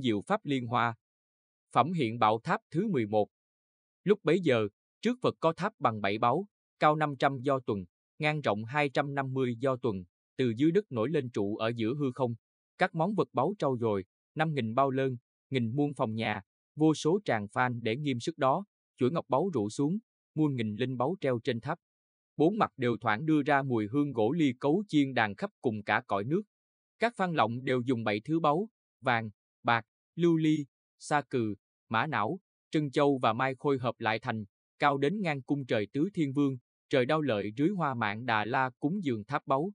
Thiên Diệu Pháp Liên Hoa. Phẩm hiện bảo tháp thứ 11. Lúc bấy giờ, trước Phật có tháp bằng bảy báu, cao 500 do tuần, ngang rộng 250 do tuần, từ dưới đất nổi lên trụ ở giữa hư không. Các món vật báu trau dồi, 5.000 bao lơn, nghìn muôn phòng nhà, vô số tràng phan để nghiêm sức đó, chuỗi ngọc báu rủ xuống, muôn nghìn linh báu treo trên tháp. Bốn mặt đều thoảng đưa ra mùi hương gỗ ly cấu chiên đàn khắp cùng cả cõi nước. Các phan lọng đều dùng bảy thứ báu, vàng, bạc, lưu ly, sa cừ, mã não, trân châu và mai khôi hợp lại thành, cao đến ngang cung trời tứ thiên vương, trời đau lợi rưới hoa mạng đà la cúng dường tháp báu.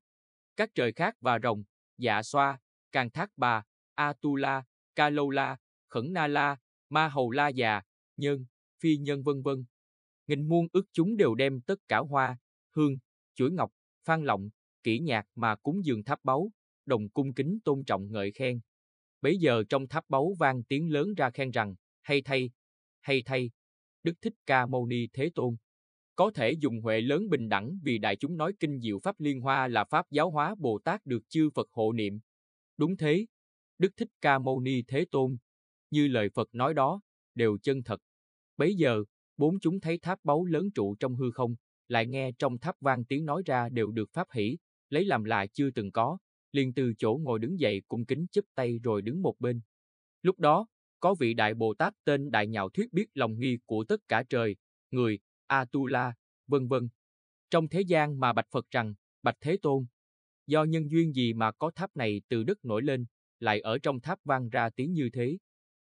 Các trời khác và rồng, dạ xoa, càng thác bà, atula, ca lâu la, khẩn na la, ma hầu la già, nhân, phi nhân vân vân. Nghìn muôn ức chúng đều đem tất cả hoa, hương, chuỗi ngọc, phan lọng, kỹ nhạc mà cúng dường tháp báu, đồng cung kính tôn trọng ngợi khen. Bấy giờ trong tháp báu vang tiếng lớn ra khen rằng, hay thay, hay thay, Đức Thích Ca Mâu Ni Thế Tôn. Có thể dùng huệ lớn bình đẳng vì đại chúng nói kinh diệu Pháp Liên Hoa là Pháp giáo hóa Bồ Tát được chư Phật hộ niệm. Đúng thế, Đức Thích Ca Mâu Ni Thế Tôn, như lời Phật nói đó, đều chân thật. Bấy giờ, bốn chúng thấy tháp báu lớn trụ trong hư không, lại nghe trong tháp vang tiếng nói ra đều được pháp hỷ, lấy làm lạ chưa từng có, liền từ chỗ ngồi đứng dậy cung kính chấp tay rồi đứng một bên. Lúc đó, có vị đại Bồ Tát tên Đại Nhạo Thuyết biết lòng nghi của tất cả trời, người, Atula, vân vân. Trong thế gian mà Bạch Phật rằng, Bạch Thế Tôn, do nhân duyên gì mà có tháp này từ đất nổi lên, lại ở trong tháp vang ra tiếng như thế.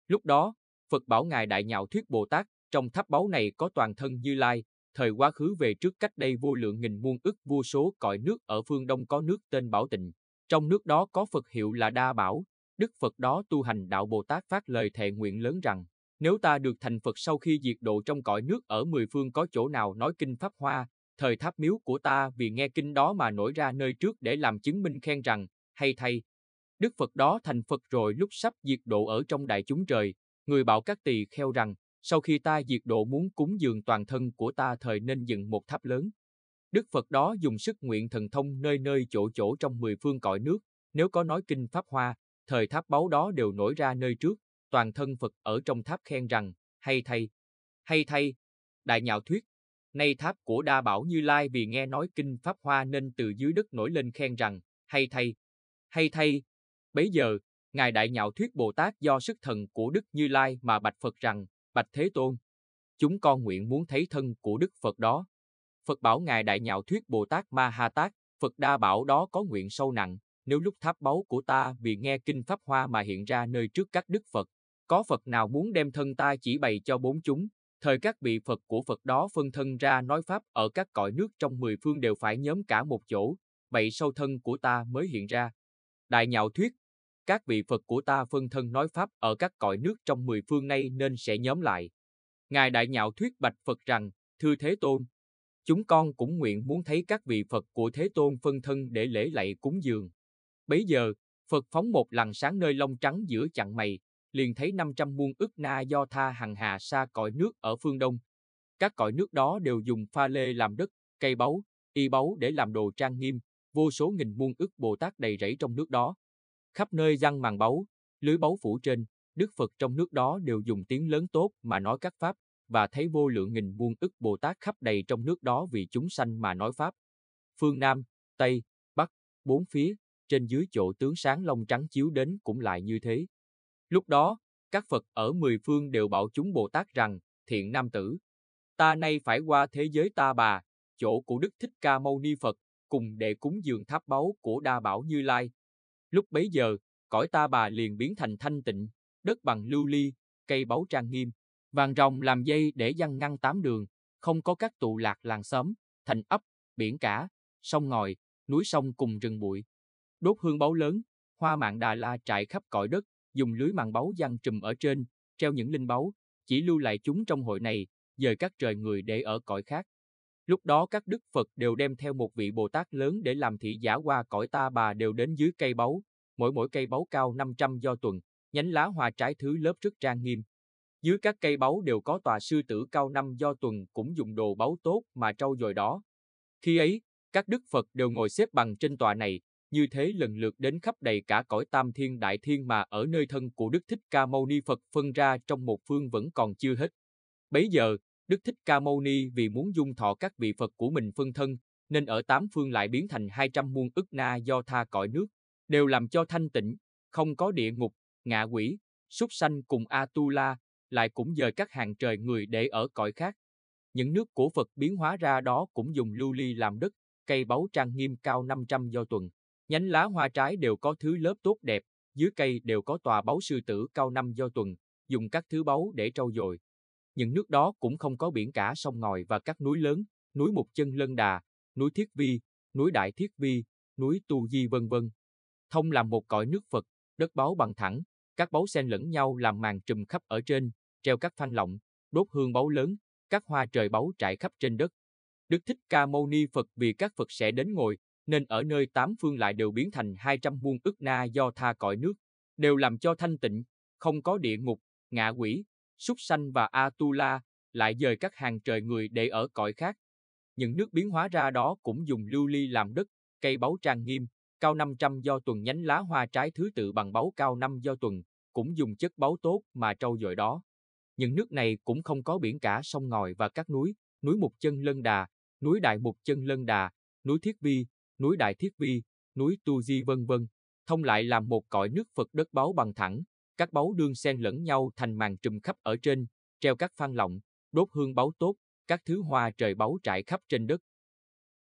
Lúc đó, Phật bảo Ngài Đại Nhạo Thuyết Bồ Tát, trong tháp báu này có toàn thân Như Lai, thời quá khứ về trước cách đây vô lượng nghìn muôn ức vô số cõi nước ở phương Đông có nước tên Bảo Tịnh, trong nước đó có Phật hiệu là Đa Bảo, Đức Phật đó tu hành đạo Bồ Tát phát lời thệ nguyện lớn rằng, nếu ta được thành Phật sau khi diệt độ trong cõi nước ở mười phương có chỗ nào nói kinh Pháp Hoa, thời tháp miếu của ta vì nghe kinh đó mà nổi ra nơi trước để làm chứng minh khen rằng, hay thay, Đức Phật đó thành Phật rồi lúc sắp diệt độ ở trong đại chúng trời, người bảo các tỳ kheo rằng, sau khi ta diệt độ muốn cúng dường toàn thân của ta thời nên dựng một tháp lớn, Đức Phật đó dùng sức nguyện thần thông nơi nơi chỗ chỗ trong mười phương cõi nước, nếu có nói kinh Pháp Hoa, thời tháp báu đó đều nổi ra nơi trước, toàn thân Phật ở trong tháp khen rằng, hay thay, hay thay, đại nhạo thuyết, nay tháp của Đa Bảo Như Lai vì nghe nói kinh Pháp Hoa nên từ dưới đất nổi lên khen rằng, hay thay, hay thay, bấy giờ, Ngài Đại Nhạo Thuyết Bồ Tát do sức thần của Đức Như Lai mà bạch Phật rằng, bạch Thế Tôn, chúng con nguyện muốn thấy thân của Đức Phật đó. Phật bảo Ngài Đại Nhạo Thuyết Bồ Tát Ma Ha Tát, Phật đa bảo đó có nguyện sâu nặng, nếu lúc tháp báu của ta vì nghe kinh pháp hoa mà hiện ra nơi trước các đức Phật, có Phật nào muốn đem thân ta chỉ bày cho bốn chúng, thời các vị Phật của Phật đó phân thân ra nói pháp ở các cõi nước trong mười phương đều phải nhóm cả một chỗ, vậy sâu thân của ta mới hiện ra. Đại nhạo thuyết, các vị Phật của ta phân thân nói pháp ở các cõi nước trong mười phương nay nên sẽ nhóm lại. Ngài đại nhạo thuyết bạch Phật rằng, thưa Thế Tôn, chúng con cũng nguyện muốn thấy các vị Phật của Thế Tôn phân thân để lễ lạy cúng dường. Bấy giờ, Phật phóng một làn sáng nơi lông trắng giữa chặng mày, liền thấy 500 muôn ức na do tha hằng hà sa cõi nước ở phương Đông. Các cõi nước đó đều dùng pha lê làm đất, cây báu, y báu để làm đồ trang nghiêm, vô số nghìn muôn ức Bồ Tát đầy rẫy trong nước đó. Khắp nơi răng màng báu, lưới báu phủ trên, Đức Phật trong nước đó đều dùng tiếng lớn tốt mà nói các pháp, và thấy vô lượng nghìn muôn ức Bồ Tát khắp đầy trong nước đó vì chúng sanh mà nói Pháp. Phương Nam, Tây, Bắc, bốn phía, trên dưới chỗ tướng sáng long trắng chiếu đến cũng lại như thế. Lúc đó, các Phật ở mười phương đều bảo chúng Bồ Tát rằng, thiện nam tử, ta nay phải qua thế giới ta bà, chỗ của Đức Thích Ca Mâu Ni Phật, cùng để cúng dường tháp báu của Đa Bảo Như Lai. Lúc bấy giờ, cõi ta bà liền biến thành thanh tịnh, đất bằng lưu ly, cây báu trang nghiêm, Vàng rồng làm dây để dăng ngăn tám đường, không có các tụ lạc làng xóm, thành ấp, biển cả, sông ngòi, núi sông cùng rừng bụi. Đốt hương báu lớn, hoa mạng Đà La trải khắp cõi đất, dùng lưới màng báu giăng trùm ở trên, treo những linh báu, chỉ lưu lại chúng trong hội này, dời các trời người để ở cõi khác. Lúc đó các đức Phật đều đem theo một vị Bồ Tát lớn để làm thị giả qua cõi ta bà đều đến dưới cây báu, mỗi mỗi cây báu cao 500 do tuần, nhánh lá hoa trái thứ lớp rất trang nghiêm, dưới các cây báu đều có tòa sư tử cao năm do tuần cũng dùng đồ báu tốt mà trau dồi đó. Khi ấy, các đức Phật đều ngồi xếp bằng trên tòa này, như thế lần lượt đến khắp đầy cả cõi tam thiên đại thiên mà ở nơi thân của Đức Thích Ca Mâu Ni Phật phân ra trong một phương vẫn còn chưa hết. Bấy giờ, Đức Thích Ca Mâu Ni vì muốn dung thọ các vị Phật của mình phân thân, nên ở tám phương lại biến thành 200 muôn ức na do tha cõi nước, đều làm cho thanh tịnh, không có địa ngục, ngạ quỷ, súc sanh cùng a tu la lại cũng dời các hàng trời người để ở cõi khác. Những nước của Phật biến hóa ra đó cũng dùng lưu ly làm đất, cây báu trang nghiêm cao 500 do tuần. Nhánh lá hoa trái đều có thứ lớp tốt đẹp, dưới cây đều có tòa báu sư tử cao 5 do tuần, dùng các thứ báu để trau dồi. Những nước đó cũng không có biển cả sông ngòi và các núi lớn, núi Mục Chân Lân Đà, núi Thiết Vi, núi Đại Thiết Vi, núi Tu Di vân vân. Thông làm một cõi nước Phật, đất báu bằng thẳng, các báu xen lẫn nhau làm màn trùm khắp ở trên, treo các thanh lọng, đốt hương báu lớn, các hoa trời báu trải khắp trên đất. Đức Thích Ca Mâu Ni Phật vì các Phật sẽ đến ngồi, nên ở nơi tám phương lại đều biến thành 200 muôn ức na do tha cõi nước, đều làm cho thanh tịnh, không có địa ngục, ngạ quỷ, súc sanh và Atula, lại dời các hàng trời người để ở cõi khác. Những nước biến hóa ra đó cũng dùng lưu ly làm đất, cây báu trang nghiêm, cao 500 do tuần nhánh lá hoa trái thứ tự bằng báu cao 5 do tuần, cũng dùng chất báu tốt mà trâu dồi đó những nước này cũng không có biển cả sông ngòi và các núi, núi Mục Chân Lân Đà, núi Đại Mục Chân Lân Đà, núi Thiết Vi, núi Đại Thiết Vi, núi Tu Di vân vân, thông lại làm một cõi nước Phật đất báu bằng thẳng, các báu đương xen lẫn nhau thành màn trùm khắp ở trên, treo các phan lọng, đốt hương báu tốt, các thứ hoa trời báu trải khắp trên đất.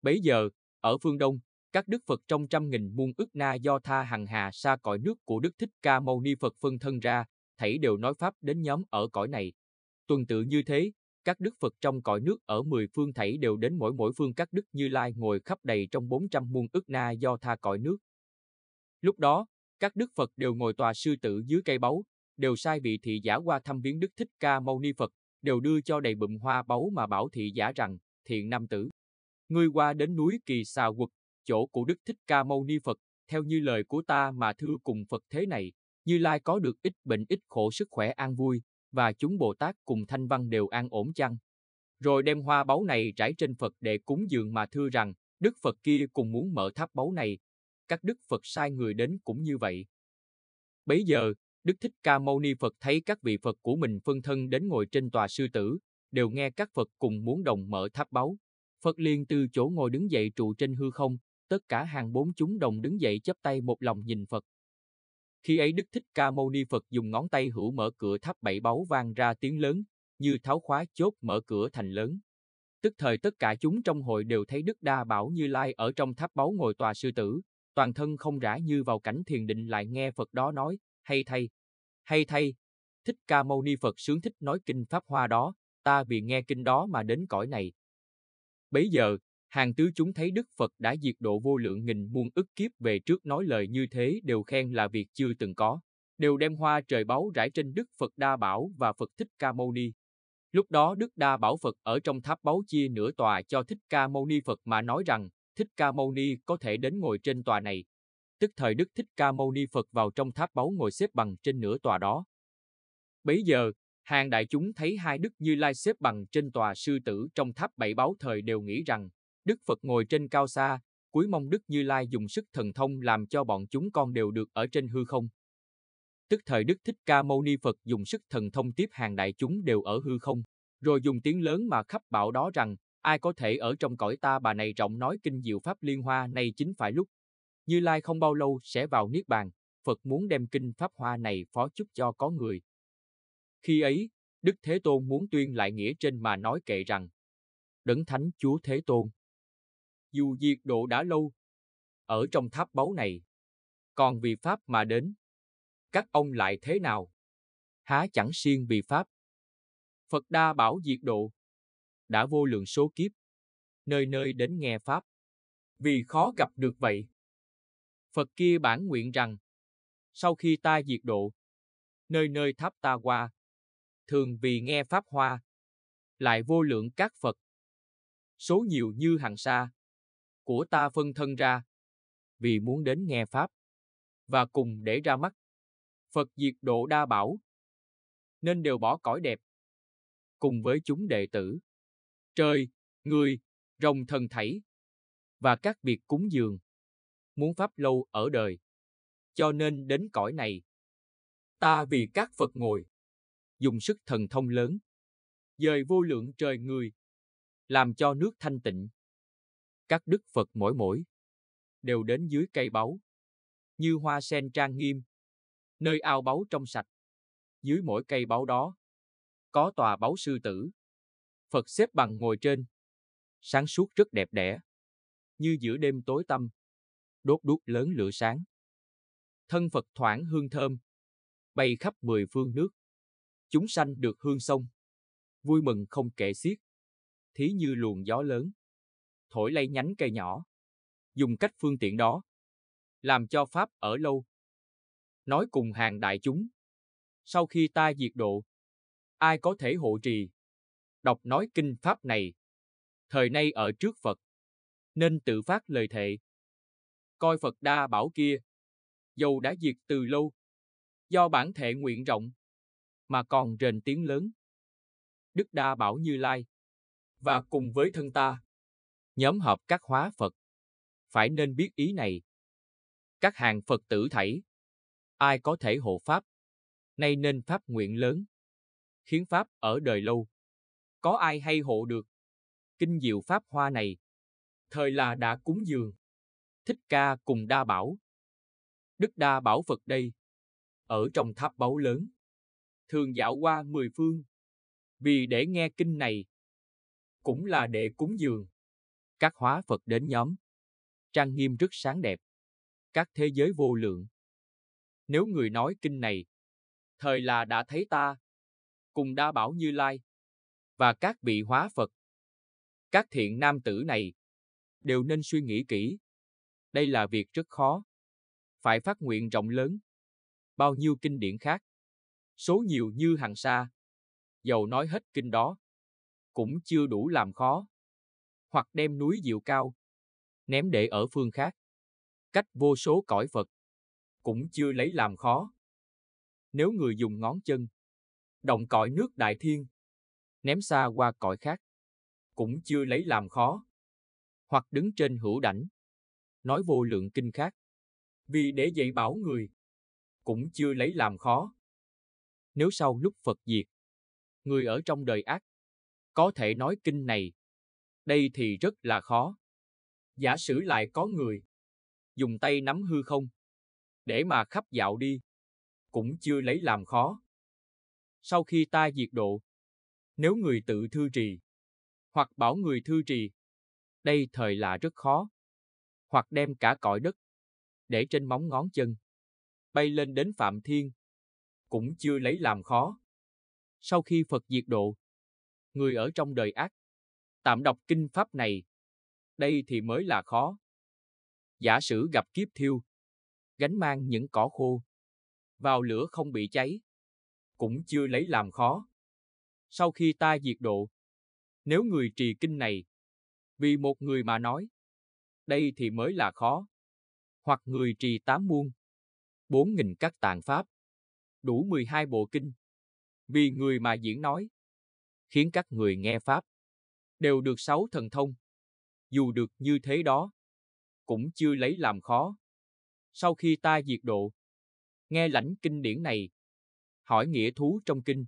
Bấy giờ, ở phương Đông, các đức Phật trong trăm nghìn muôn ức na do tha hằng hà xa cõi nước của Đức Thích Ca Mâu Ni Phật phân thân ra, thảy đều nói Pháp đến nhóm ở cõi này. Tuần tự như thế, các đức Phật trong cõi nước ở mười phương thảy đều đến mỗi mỗi phương các đức Như Lai ngồi khắp đầy trong 400 muôn ức na do tha cõi nước. Lúc đó, các đức Phật đều ngồi tòa sư tử dưới cây báu, đều sai vị thị giả qua thăm viếng Đức Thích Ca Mâu Ni Phật, đều đưa cho đầy bụm hoa báu mà bảo thị giả rằng, thiện nam tử. Ngươi qua đến núi Kỳ Xà Quật, chỗ của Đức Thích Ca Mâu Ni Phật, theo như lời của ta mà thưa cùng Phật thế này, như Lai có được ít bệnh ít khổ sức khỏe an vui, và chúng Bồ Tát cùng Thanh Văn đều an ổn chăng? Rồi đem hoa báu này trải trên Phật để cúng dường mà thưa rằng, Đức Phật kia cùng muốn mở tháp báu này. Các Đức Phật sai người đến cũng như vậy. Bấy giờ, Đức Thích Ca Mâu Ni Phật thấy các vị Phật của mình phân thân đến ngồi trên tòa sư tử, đều nghe các Phật cùng muốn đồng mở tháp báu. Phật liền từ chỗ ngồi đứng dậy trụ trên hư không, tất cả hàng bốn chúng đồng đứng dậy chấp tay một lòng nhìn Phật. Khi ấy Đức Thích Ca Mâu Ni Phật dùng ngón tay hữu mở cửa tháp bảy báu vang ra tiếng lớn, như tháo khóa chốt mở cửa thành lớn. Tức thời tất cả chúng trong hội đều thấy Đức Đa Bảo Như Lai ở trong tháp báu ngồi tòa sư tử, toàn thân không rã như vào cảnh thiền định lại nghe Phật đó nói, hay thay, hay thay. Thích Ca Mâu Ni Phật sướng thích nói kinh Pháp Hoa đó, ta vì nghe kinh đó mà đến cõi này. Bấy giờ, Hàng tứ chúng thấy Đức Phật đã diệt độ vô lượng nghìn muôn ức kiếp về trước nói lời như thế đều khen là việc chưa từng có, đều đem hoa trời báu rải trên Đức Phật Đa Bảo và Phật Thích Ca Mâu Ni. Lúc đó Đức Đa Bảo Phật ở trong tháp báu chia nửa tòa cho Thích Ca Mâu Ni Phật mà nói rằng Thích Ca Mâu Ni có thể đến ngồi trên tòa này. Tức thời Đức Thích Ca Mâu Ni Phật vào trong tháp báu ngồi xếp bằng trên nửa tòa đó. Bấy giờ, hàng đại chúng thấy hai Đức Như Lai xếp bằng trên tòa sư tử trong tháp bảy báu thời đều nghĩ rằng Đức Phật ngồi trên cao xa, cuối mong Đức Như Lai dùng sức thần thông làm cho bọn chúng con đều được ở trên hư không. Tức thời Đức Thích Ca Mâu Ni Phật dùng sức thần thông tiếp hàng đại chúng đều ở hư không, rồi dùng tiếng lớn mà khắp bảo đó rằng, ai có thể ở trong cõi ta bà này rộng nói kinh diệu pháp liên hoa này chính phải lúc. Như Lai không bao lâu sẽ vào Niết Bàn, Phật muốn đem kinh pháp hoa này phó chúc cho có người. Khi ấy, Đức Thế Tôn muốn tuyên lại nghĩa trên mà nói kệ rằng, Đấng Thánh Chúa Thế Tôn, dù diệt độ đã lâu, ở trong tháp báu này, còn vì Pháp mà đến. Các ông lại thế nào? Há chẳng siêng vì Pháp. Phật đa bảo diệt độ, đã vô lượng số kiếp, nơi nơi đến nghe Pháp. Vì khó gặp được vậy. Phật kia bản nguyện rằng, sau khi ta diệt độ, nơi nơi tháp ta qua, thường vì nghe Pháp hoa, lại vô lượng các Phật. Số nhiều như hàng xa, của ta phân thân ra, vì muốn đến nghe Pháp, và cùng để ra mắt. Phật diệt độ đa bảo, nên đều bỏ cõi đẹp, cùng với chúng đệ tử, trời, người, rồng thần thảy, và các việc cúng dường, muốn Pháp lâu ở đời, cho nên đến cõi này. Ta vì các Phật ngồi, dùng sức thần thông lớn, dời vô lượng trời người, làm cho nước thanh tịnh, các đức Phật mỗi mỗi, đều đến dưới cây báu, như hoa sen trang nghiêm, nơi ao báu trong sạch. Dưới mỗi cây báu đó, có tòa báu sư tử. Phật xếp bằng ngồi trên, sáng suốt rất đẹp đẽ, như giữa đêm tối tăm, đốt đuốc lớn lửa sáng. Thân Phật thoảng hương thơm, bay khắp mười phương nước. Chúng sanh được hương sông, vui mừng không kể xiết, thí như luồng gió lớn thổi lay nhánh cây nhỏ. Dùng cách phương tiện đó, làm cho Pháp ở lâu. Nói cùng hàng đại chúng, sau khi ta diệt độ, ai có thể hộ trì, đọc nói kinh Pháp này, thời nay ở trước Phật, nên tự phát lời thệ. Coi Phật đa bảo kia, dầu đã diệt từ lâu, do bản thể nguyện rộng, mà còn rền tiếng lớn. Đức Đa bảo Như Lai, và cùng với thân ta, nhóm hợp các hóa Phật. Phải nên biết ý này. Các hàng Phật tử thảy, ai có thể hộ Pháp, nay nên Pháp nguyện lớn, khiến Pháp ở đời lâu. Có ai hay hộ được? Kinh diệu Pháp hoa này, thời là đã cúng dường. Thích ca cùng đa bảo. Đức đa bảo Phật đây, ở trong tháp báu lớn, thường dạo qua mười phương, vì để nghe kinh này, cũng là để cúng dường các hóa Phật đến nhóm. Trang nghiêm rất sáng đẹp. Các thế giới vô lượng. Nếu người nói kinh này, thời là đã thấy ta, cùng đa bảo như lai, và các vị hóa Phật. Các thiện nam tử này đều nên suy nghĩ kỹ. Đây là việc rất khó. Phải phát nguyện rộng lớn. Bao nhiêu kinh điển khác, số nhiều như hàng xa. Dầu nói hết kinh đó, cũng chưa đủ làm khó hoặc đem núi Diệu Cao, ném để ở phương khác, cách vô số cõi Phật, cũng chưa lấy làm khó. Nếu người dùng ngón chân, động cõi nước Đại Thiên, ném xa qua cõi khác, cũng chưa lấy làm khó. Hoặc đứng trên hữu đảnh, nói vô lượng kinh khác, vì để dạy bảo người, cũng chưa lấy làm khó. Nếu sau lúc Phật diệt, người ở trong đời ác, có thể nói kinh này, đây thì rất là khó. Giả sử lại có người dùng tay nắm hư không để mà khắp dạo đi, cũng chưa lấy làm khó. Sau khi ta diệt độ, nếu người tự thư trì hoặc bảo người thư trì, đây thời lạ rất khó, hoặc đem cả cõi đất để trên móng ngón chân bay lên đến phạm thiên cũng chưa lấy làm khó. Sau khi Phật diệt độ, người ở trong đời ác tạm đọc kinh pháp này. Đây thì mới là khó. Giả sử gặp kiếp thiêu, gánh mang những cỏ khô, vào lửa không bị cháy, cũng chưa lấy làm khó. Sau khi ta diệt độ, nếu người trì kinh này, vì một người mà nói, đây thì mới là khó. Hoặc người trì tám muôn, bốn nghìn các tạng pháp, đủ mười hai bộ kinh. Vì người mà diễn nói, khiến các người nghe pháp đều được sáu thần thông. Dù được như thế đó, cũng chưa lấy làm khó. Sau khi ta diệt độ, nghe lãnh kinh điển này, hỏi nghĩa thú trong kinh,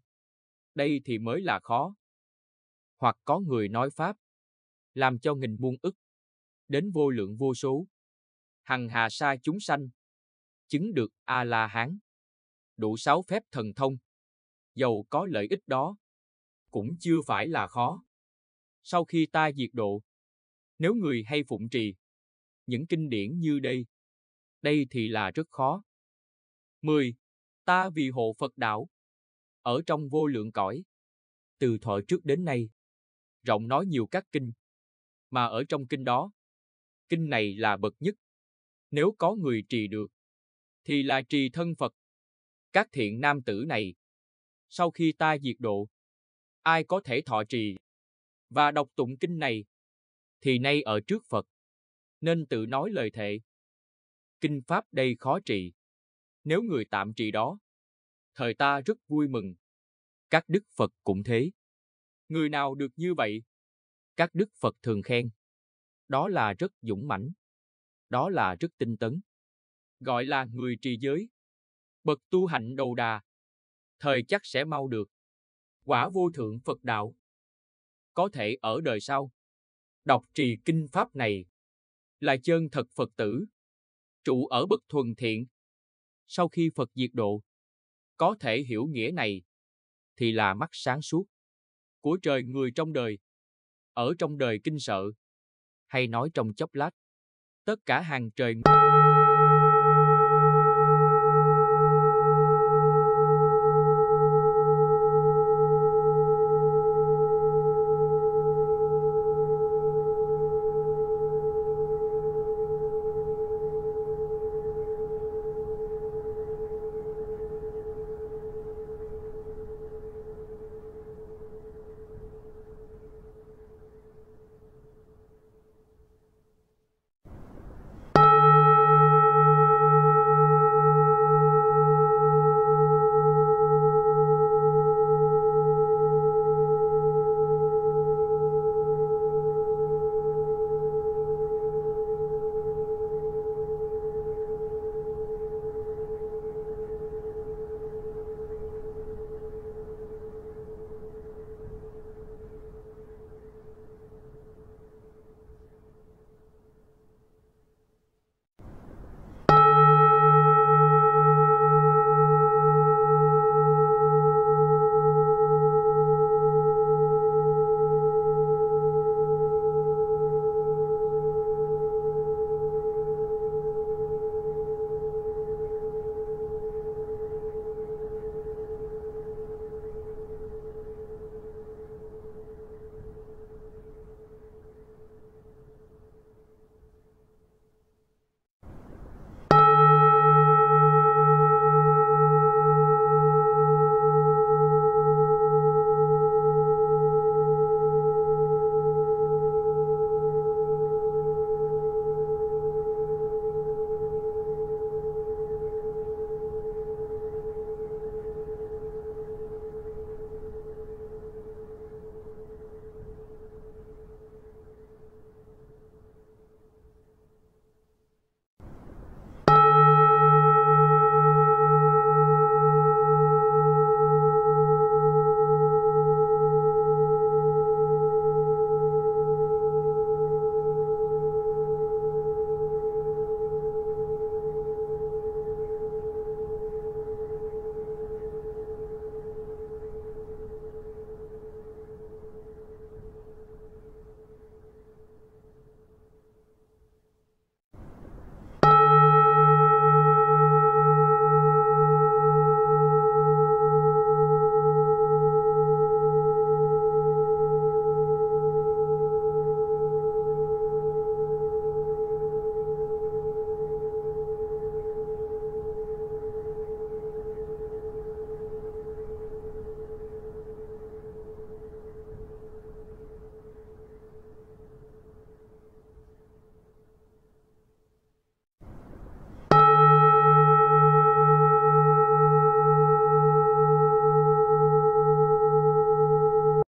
đây thì mới là khó. Hoặc có người nói Pháp, làm cho nghìn muôn ức, đến vô lượng vô số, hằng hà sa chúng sanh, chứng được A-la-hán, đủ sáu phép thần thông, dầu có lợi ích đó, cũng chưa phải là khó sau khi ta diệt độ. Nếu người hay phụng trì, những kinh điển như đây, đây thì là rất khó. 10. Ta vì hộ Phật đạo, ở trong vô lượng cõi, từ thọ trước đến nay, rộng nói nhiều các kinh, mà ở trong kinh đó, kinh này là bậc nhất. Nếu có người trì được, thì là trì thân Phật. Các thiện nam tử này, sau khi ta diệt độ, ai có thể thọ trì và đọc tụng kinh này, thì nay ở trước Phật, nên tự nói lời thệ. Kinh Pháp đây khó trị. Nếu người tạm trị đó, thời ta rất vui mừng. Các đức Phật cũng thế. Người nào được như vậy, các đức Phật thường khen. Đó là rất dũng mãnh. Đó là rất tinh tấn. Gọi là người trì giới. Bậc tu hạnh đầu đà. Thời chắc sẽ mau được. Quả vô thượng Phật đạo có thể ở đời sau. Đọc trì kinh pháp này là chân thật Phật tử, trụ ở bậc thuần thiện. Sau khi Phật diệt độ, có thể hiểu nghĩa này thì là mắt sáng suốt của trời người trong đời, ở trong đời kinh sợ, hay nói trong chốc lát, tất cả hàng trời.